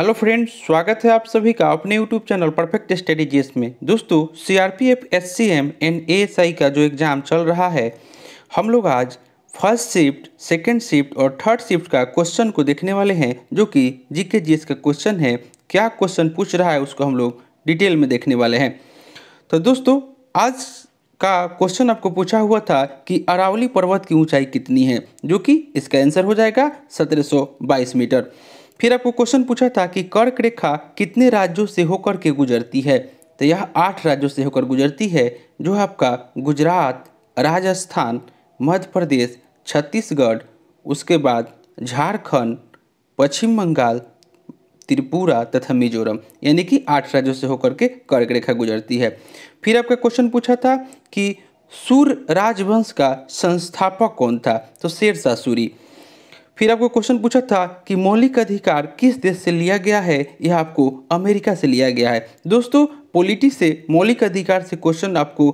hello friends स्वागत है आप सभी का अपने यूट्यूब चैनल परफेक्ट स्ट्रेटेजीज में दोस्तों C R P F S C M N A S I का जो एग्ज़ाम चल रहा है हम लोग आज फर्स्ट शिफ्ट सेकंड शिफ्ट और थर्ड शिफ्ट का क्वेश्चन को देखने वाले हैं जो कि जी के जी एस का क्वेश्चन है क्या क्वेश्चन पूछ रहा है उसको हम लोग डिटेल में देखने वाले हैं तो दोस्तों आज का क्वेश्चन आपको पूछा हुआ था कि अरावली पर्वत की ऊंचाई कितनी है जो कि इसका आंसर हो जाएगा बाईस मीटर फिर आपको क्वेश्चन पूछा था कि कर्क रेखा कितने राज्यों से होकर के गुजरती है तो यह आठ राज्यों से होकर गुजरती है जो आपका गुजरात राजस्थान मध्य प्रदेश छत्तीसगढ़ उसके बाद झारखंड पश्चिम बंगाल त्रिपुरा तथा मिजोरम यानी कि आठ राज्यों से होकर के कर्क रेखा गुजरती है फिर आपका क्वेश्चन पूछा था कि सूर्य राजवंश का संस्थापक कौन था तो शेरशाह सूरी फिर आपको क्वेश्चन पूछा था कि मौलिक अधिकार किस देश से लिया गया है यह आपको अमेरिका से लिया गया है दोस्तों पॉलिटी से मौलिक अधिकार से क्वेश्चन आपको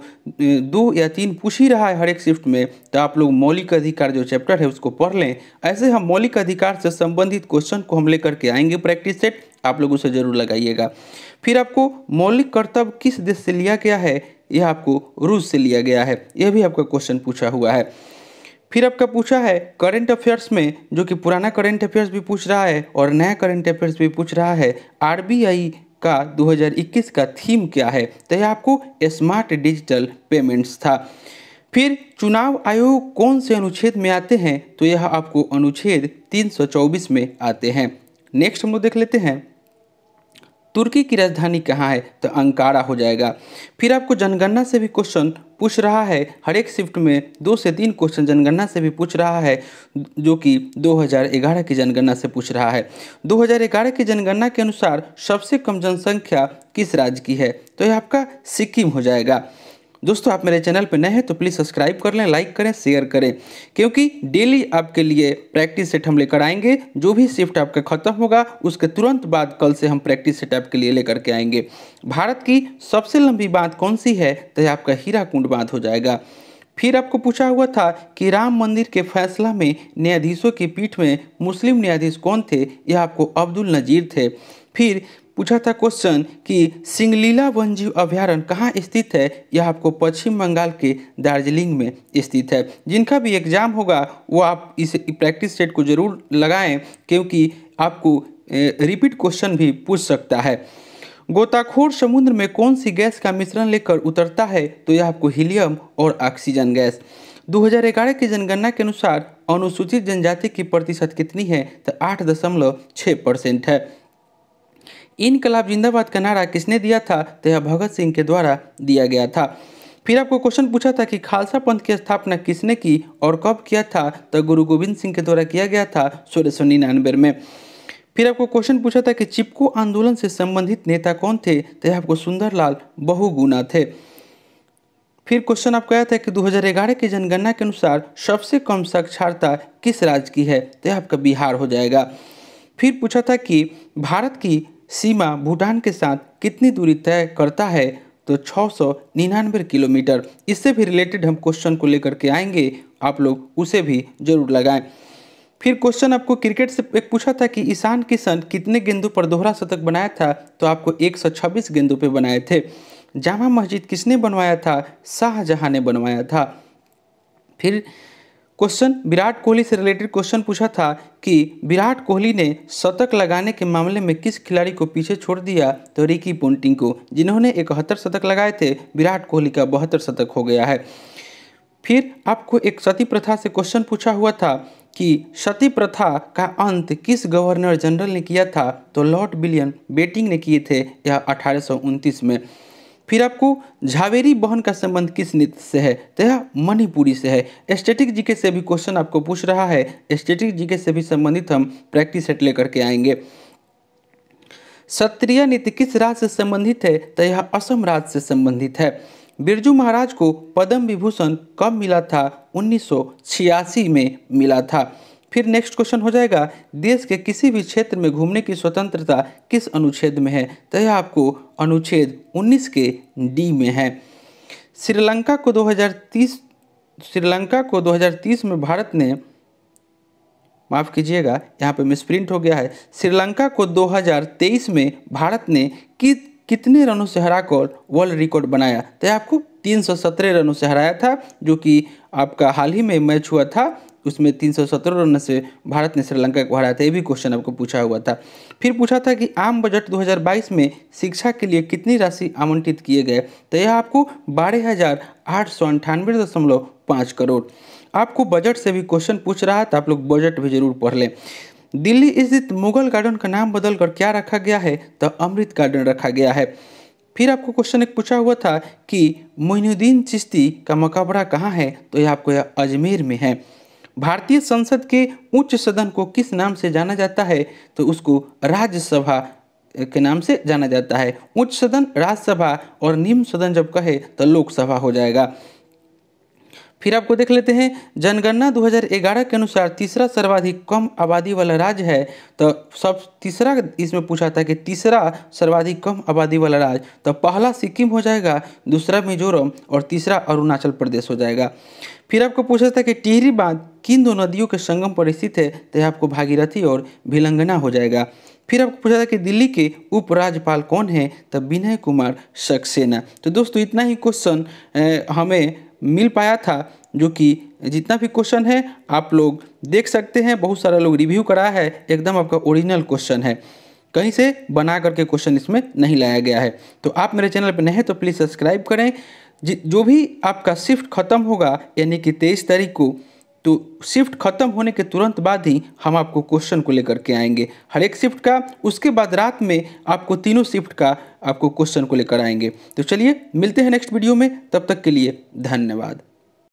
दो या तीन पूछ ही रहा है हर एक शिफ्ट में तो आप लोग मौलिक अधिकार जो चैप्टर है उसको पढ़ लें ऐसे हम मौलिक अधिकार से संबंधित क्वेश्चन को हम लेकर के आएंगे प्रैक्टिस सेट आप लोग उसे जरूर लगाइएगा फिर आपको मौलिक कर्तव्य किस देश से लिया गया है यह आपको रूस से लिया गया है यह भी आपका क्वेश्चन पूछा हुआ है फिर आपका पूछा है करंट अफेयर्स में जो कि पुराना करंट अफेयर्स भी पूछ रहा है और नया करंट अफेयर्स भी पूछ रहा है आरबीआई का 2021 का थीम क्या है तो यह आपको स्मार्ट डिजिटल पेमेंट्स था फिर चुनाव आयोग कौन से अनुच्छेद में आते हैं तो यह आपको अनुच्छेद 324 में आते हैं नेक्स्ट हम लोग देख लेते हैं तुर्की की राजधानी कहाँ है तो अंकारा हो जाएगा फिर आपको जनगणना से भी क्वेश्चन पूछ रहा है हर एक शिफ्ट में दो से तीन क्वेश्चन जनगणना से भी पूछ रहा है जो कि 2011 की जनगणना से पूछ रहा है 2011 की जनगणना के अनुसार सबसे कम जनसंख्या किस राज्य की है तो यह आपका सिक्किम हो जाएगा दोस्तों आप मेरे चैनल पर नए हैं तो प्लीज़ सब्सक्राइब कर लें लाइक करें शेयर करें क्योंकि डेली आपके लिए प्रैक्टिस सेट हम लेकर आएंगे जो भी शिफ्ट आपका खत्म होगा उसके तुरंत बाद कल से हम प्रैक्टिस सेट आपके लिए लेकर के आएंगे भारत की सबसे लंबी बांध कौन सी है तो आपका हीरा कुंड बांध हो जाएगा फिर आपको पूछा हुआ था कि राम मंदिर के फैसला में न्यायाधीशों की पीठ में मुस्लिम न्यायाधीश कौन थे यह आपको अब्दुल नज़ीर थे फिर पूछा था क्वेश्चन कि सिंगलीला वन्यजीव अभ्यारण्य कहाँ स्थित है यह आपको पश्चिम बंगाल के दार्जिलिंग में स्थित है जिनका भी एग्जाम होगा वो आप इस प्रैक्टिस सेट को जरूर लगाएं क्योंकि आपको रिपीट क्वेश्चन भी पूछ सकता है गोताखोर समुद्र में कौन सी गैस का मिश्रण लेकर उतरता है तो यह आपको हीलियम और ऑक्सीजन गैस 2011 की जनगणना के अनुसार अनुसूचित जनजाति की प्रतिशत कितनी है तो आठ दशमलव छः परसेंट है इनकलाब जिंदाबाद का नारा किसने दिया था तो यह भगत सिंह के द्वारा दिया गया था फिर आपको क्वेश्चन पूछा था कि खालसा पंथ की स्थापना किसने की और कब किया था तो गुरु गोविंद सिंह के द्वारा किया गया था सोलह सौ निन्यानवे में फिर आपको क्वेश्चन पूछा था कि चिपको आंदोलन से संबंधित नेता कौन थे तो आपको सुंदरलाल बहुगुना थे फिर क्वेश्चन आपको आया था कि 2011 के जनगणना के अनुसार सबसे कम साक्षरता किस राज्य की है तो आपका बिहार हो जाएगा फिर पूछा था कि भारत की सीमा भूटान के साथ कितनी दूरी तय करता है तो छः किलोमीटर इससे भी रिलेटेड हम क्वेश्चन को लेकर के आएंगे आप लोग उसे भी जरूर लगाएं फिर क्वेश्चन आपको क्रिकेट से एक पूछा था कि ईशान किशन कितने गेंदों पर दोहरा शतक बनाया था तो आपको 126 गेंदों पर बनाए थे जामा मस्जिद किसने बनवाया था शाहजहाँ ने बनवाया था फिर क्वेश्चन विराट कोहली से रिलेटेड क्वेश्चन पूछा था कि विराट कोहली ने शतक लगाने के मामले में किस खिलाड़ी को पीछे छोड़ दिया तो रिकी पोन्टिंग को जिन्होंने इकहत्तर शतक लगाए थे विराट कोहली का बहत्तर शतक हो गया है फिर आपको एक सती प्रथा से क्वेश्चन पूछा हुआ था कि सती प्रथा का अंत किस गवर्नर जनरल ने किया था तो लॉर्ड विलियम बेटिंग ने किए थे यह अठारह में फिर आपको झावेरी बहन का संबंध किस नृत्य से है तो यह मणिपुरी से है स्टेटिक जीके से भी क्वेश्चन आपको पूछ रहा है स्टेटिक जीके से भी संबंधित हम प्रैक्टिस सेट लेकर के आएंगे क्षत्रिय नृत्य किस राज्य से संबंधित है तो यह असम राज्य से संबंधित है बिरजू महाराज को पद्म विभूषण कब मिला था उन्नीस में मिला था फिर नेक्स्ट क्वेश्चन हो जाएगा देश के किसी भी क्षेत्र में घूमने की स्वतंत्रता किस अनुच्छेद में है तो यह आपको अनुच्छेद 19 के डी में है श्रीलंका को 2030 श्रीलंका को 2030 में भारत ने माफ़ कीजिएगा यहाँ पे मिस प्रिंट हो गया है श्रीलंका को 2023 में भारत ने कि कितने रनों से हराकर वर्ल्ड रिकॉर्ड बनाया तो आपको 317 रनों से हराया था जो कि आपका हाल ही में मैच हुआ था उसमें तीन रन से भारत ने श्रीलंका को हराया था ये भी क्वेश्चन आपको पूछा हुआ था फिर पूछा था कि आम बजट 2022 में शिक्षा के लिए कितनी राशि आवंटित किए गए तो यह आपको बारह हज़ार आठ सौ अंठानवे दशमलव पाँच करोड़ आपको बजट से भी क्वेश्चन पूछ रहा था आप लोग बजट भी जरूर पढ़ लें दिल्ली स्थित मुगल गार्डन का नाम बदलकर क्या रखा गया है तो अमृत गार्डन रखा गया है फिर आपको क्वेश्चन एक पूछा हुआ था कि मोइनुद्दीन चिश्ती का मकबरा कहाँ है तो यह आपको यह अजमेर में है भारतीय संसद के उच्च सदन को किस नाम से जाना जाता है तो उसको राज्यसभा के नाम से जाना जाता है उच्च सदन राज्यसभा और निम्न सदन जब कहे तो लोकसभा हो जाएगा फिर आपको देख लेते हैं जनगणना 2011 के अनुसार तीसरा सर्वाधिक कम आबादी वाला राज्य है तो सब तीसरा इसमें पूछा था कि तीसरा सर्वाधिक कम आबादी वाला राज्य तो पहला सिक्किम हो जाएगा दूसरा मिजोरम और तीसरा अरुणाचल प्रदेश हो जाएगा फिर आपको पूछा था कि टिहरी बांध किन दो नदियों के संगम पर स्थित है तो आपको भागीरथी और भिलंगना हो जाएगा फिर आपको पूछा था कि दिल्ली के उपराज्यपाल कौन है तो विनय कुमार सक्सेना तो दोस्तों इतना ही क्वेश्चन हमें मिल पाया था जो कि जितना भी क्वेश्चन है आप लोग देख सकते हैं बहुत सारा लोग रिव्यू करा है एकदम आपका ओरिजिनल क्वेश्चन है कहीं से बना करके क्वेश्चन इसमें नहीं लाया गया है तो आप मेरे चैनल पर नए हैं तो प्लीज़ सब्सक्राइब करें जो भी आपका शिफ्ट खत्म होगा यानी कि तेईस तारीख को तो शिफ्ट खत्म होने के तुरंत बाद ही हम आपको क्वेश्चन को लेकर के आएंगे हर एक शिफ्ट का उसके बाद रात में आपको तीनों शिफ्ट का आपको क्वेश्चन को लेकर आएंगे तो चलिए मिलते हैं नेक्स्ट वीडियो में तब तक के लिए धन्यवाद